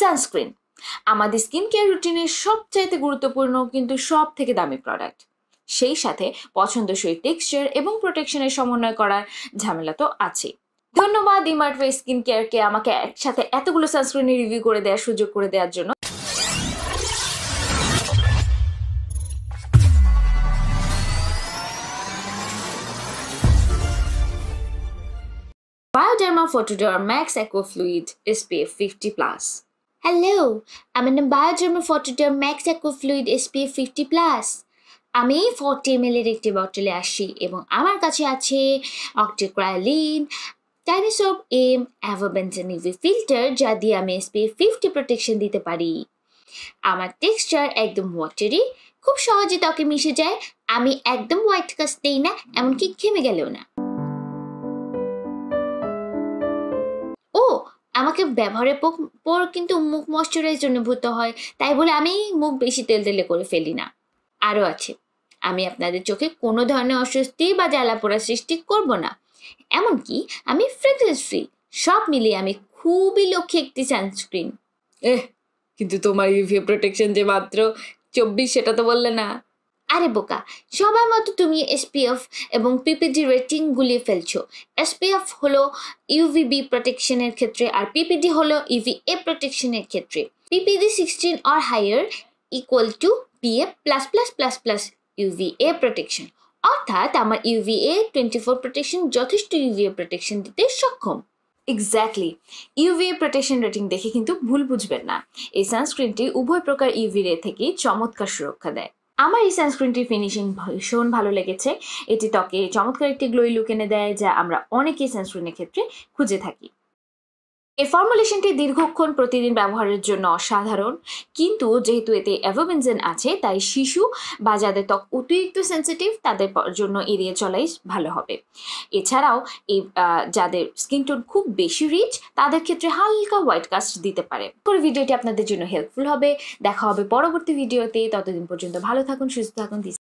Sunscreen আমাদের skin care রুটিনের সবচাইতে গুরুত্বপূর্ণ কিন্তু সব থেকে দামি প্রোডাক্ট সেই সাথে পছন্দসই টেক্সচার এবং প্রোটেকশনের সমন্বয় করার ঝামেলা তো আছেই ধন্যবাদ ইমার্টওয়ে স্কিন কেয়ারকে আমাকে একসাথে এতগুলো সানস্ক্রিনের রিভিউ করে দেওয়ার সুযোগ করে দেওয়ার জন্য Bioderma Photoderm Max Aqua Fluid SPF 50+. Hello I'm নাম a biodermal max max fluid SPF fifty plus আমি ফর্টি এম এর একটি বটলে আসি এবং আমার কাছে আছে অক্টিক্রায়ালিন টাইনিসব এম অ্যাভোবেন্সেন ইভি ফিল্টার যা দিয়ে আমি এসপিএফ ফিফটি প্রোটেকশন দিতে পারি আমার টেক্সচার একদম ওয়াটারি খুব সহজে ত্বকে মিশে যায় আমি একদম হোয়াইট কাস্ট দিই না এমনকি ঘেমে গেলেও না আমাকে ব্যবহারের পর কিন্তু মুখ ময়শ্চারাইজ অনুভূত হয় তাই বলে আমি মুখ বেশি তেল তেলে করে ফেলি না আরও আছে আমি আপনাদের চোখে কোনো ধরনের অস্বস্তি বা পোড়া সৃষ্টি করব না এমনকি আমি ফ্রেগ্রেন্স ফ্রি সব মিলিয়ে আমি খুবই লক্ষ্যে একটি সানস্ক্রিন এহ কিন্তু তোমার ইউভি প্রোটেকশন যে মাত্র চব্বিশ সেটা তো বললে না আরে বোকা সবার মতো তুমি এসপিএফ এবং পিপিডি রেটিং গুলিয়ে ফেলছো এসপিএফ হলো ইউভিবি প্রোটেকশনের ক্ষেত্রে আর পিপিডি হলো ইভিএ e প্রোটেকশনের ক্ষেত্রে PPD sixteen or higher equal to PA plus plus plus plus UVA protection অর্থাৎ আমার ইউভিএ টোয়েন্টি ফোর প্রোটেকশন যথেষ্ট ইউভিএ প্রোটেকশন দিতে সক্ষম এক্স্যাক্টলি ইউভিএ প্রোটেকশন রেটিং দেখে কিন্তু ভুল বুঝবেন না এই সানস্ক্রিনটি উভয় প্রকার ইউভি রে থেকে চমৎকার সুরক্ষা দেয় আমার এই সানস্ক্রিনটির ফিনিশিং ভীষণ ভালো লেগেছে এটি ত্বকে চমৎকার একটি গ্লোই লুক এনে দেয় যা আমরা অনেকেই সানস্ক্রিনের ক্ষেত্রে খুঁজে থাকি এ ফর্মুলেশনটি দীর্ঘক্ষণ প্রতিদিন ব্যবহারের জন্য অসাধারণ কিন্তু যেহেতু এতে অ্যাভোবেনজেন আছে তাই শিশু বা যাদের ত্বক অতিরিক্ত সেন্সিটিভ তাদের জন্য এড়িয়ে চলাই ভালো হবে এছাড়াও এই যাদের স্কিন টোন খুব বেশি রিচ তাদের ক্ষেত্রে হালকা হোয়াইট কাস্ট দিতে পারে পরে ভিডিওটি আপনাদের জন্য হেল্পফুল হবে দেখা হবে পরবর্তী ভিডিওতে ততদিন পর্যন্ত ভালো থাকুন সুস্থ থাকুন